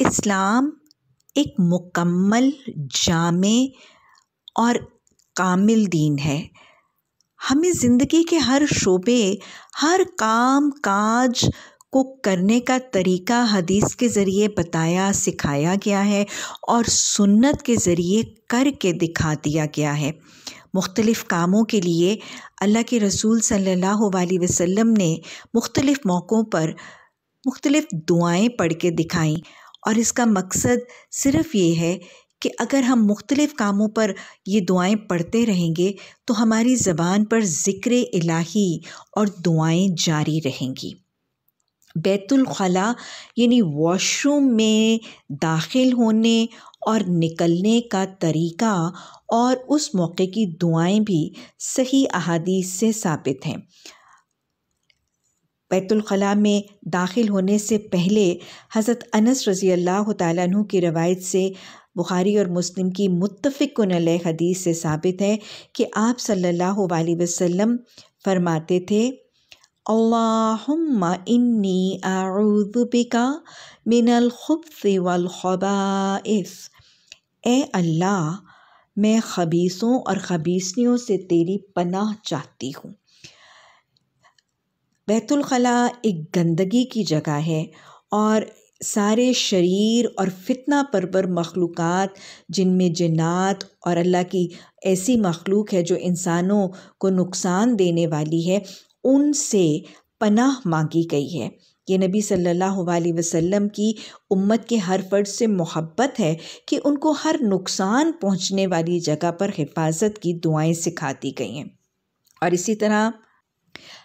इस्लाम एक मुकम्मल जाम और कामिल दीन है हमें ज़िंदगी के हर शोबे हर काम काज को करने का तरीका हदीस के ज़रिए बताया सिखाया गया है और सुन्नत के ज़रिए करके दिखा दिया गया है मुख्तलिफ़ कामों के लिए अल्लाह के रसूल सल्लल्लाहु अलैहि वसल्लम ने मुख्तलिफ़ मौक़ों पर मुख्तलिफ़ दुआएं पढ़ के दिखाई और इसका मकसद सिर्फ़ ये है कि अगर हम मुख्तलिफ़ कामों पर ये दुआएं पढ़ते रहेंगे तो हमारी ज़बान पर ज़िक्र इलाही और दुआएं जारी रहेंगी बैतुलखला यानी वॉशरूम में दाखिल होने और निकलने का तरीका और उस मौके की दुआएं भी सही अहादीस से साबित हैं बैतुलखला में दाखिल होने से पहले हज़रत अनस रज़ी अल्लाह तु की रवायत से बुखारी और मुस्लिम की मुतफ़िकन हदीस से साबित है कि आप सल्लल्लाहु अलैहि वसल्लम फरमाते थे अल्लाहुम्मा इन्नी बिका मिनल ए अल्लाह मैं खबीसों और खबीसनियों से तेरी पनाह चाहती हूँ बैतुलखला एक गंदगी की जगह है और सारे शरीर और फितना पर मखलूक़ जिनमें जन्ात और अल्लाह की ऐसी मखलूक है जो इंसानों को नुकसान देने वाली है उनसे पनाह मांगी गई है ये नबी सल्लल्लाहु अलैहि वसल्लम की उम्मत के हर फर्ज से मोहब्बत है कि उनको हर नुकसान पहुंचने वाली जगह पर हिफाजत की दुआएं सिखा दी गई हैं और इसी तरह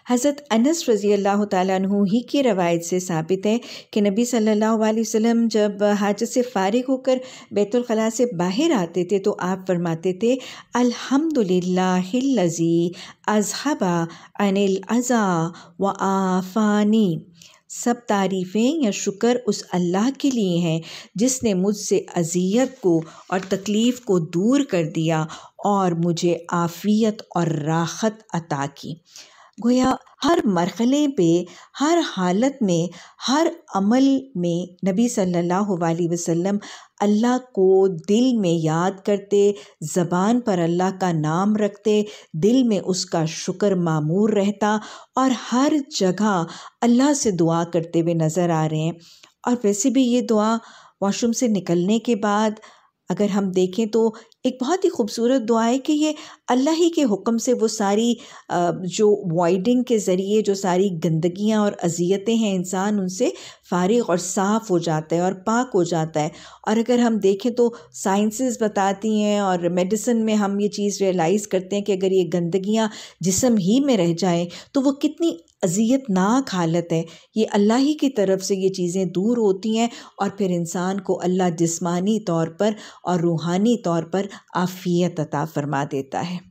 हज़रत अनस रज़ी अल्लाह तु ही की रवायत से साबित है कि नबी सल्लल्लाहु अलैहि वसल्लम जब हाजत से फ़ारिग होकर बैतुलखला से बाहर आते थे तो आप फरमाते थे अल्हम्दुलिल्लाहिल्लज़ी अजहबा अनिल अज़ा व आफ़ानी सब तारीफ़ें या शुक्र उस अल्लाह के लिए हैं जिसने मुझसे अजियत को और तकलीफ़ को दूर कर दिया और मुझे आफ़ियत और राहत अता की गोया हर मरहले पे हर हालत में हर अमल में नबी सल्लल्लाहु अलैहि वसल्लम अल्लाह को दिल में याद करते ज़बान पर अल्लाह का नाम रखते दिल में उसका शुक्र मामूर रहता और हर जगह अल्लाह से दुआ करते हुए नज़र आ रहे हैं और वैसे भी ये दुआ वॉशरूम से निकलने के बाद अगर हम देखें तो एक बहुत ही खूबसूरत दुआ है कि ये अल्लाह ही के हुक्म से वो सारी जो वाइडिंग के ज़रिए जो सारी गंदगियाँ और अजियतें हैं इंसान उनसे फारिग और साफ़ हो जाता है और पाक हो जाता है और अगर हम देखें तो साइंसेस बताती हैं और मेडिसिन में हम ये चीज़ रियलाइज़ करते हैं कि अगर ये गंदगियाँ जिसम ही में रह जाएँ तो वो कितनी अज़ियतनाक हालत है ये अल्लाह ही की तरफ से ये चीज़ें दूर होती हैं और फिर इंसान को अल्लाह जिस्मानी तौर पर और रूहानी तौर पर आफ़ियत अता फ़रमा देता है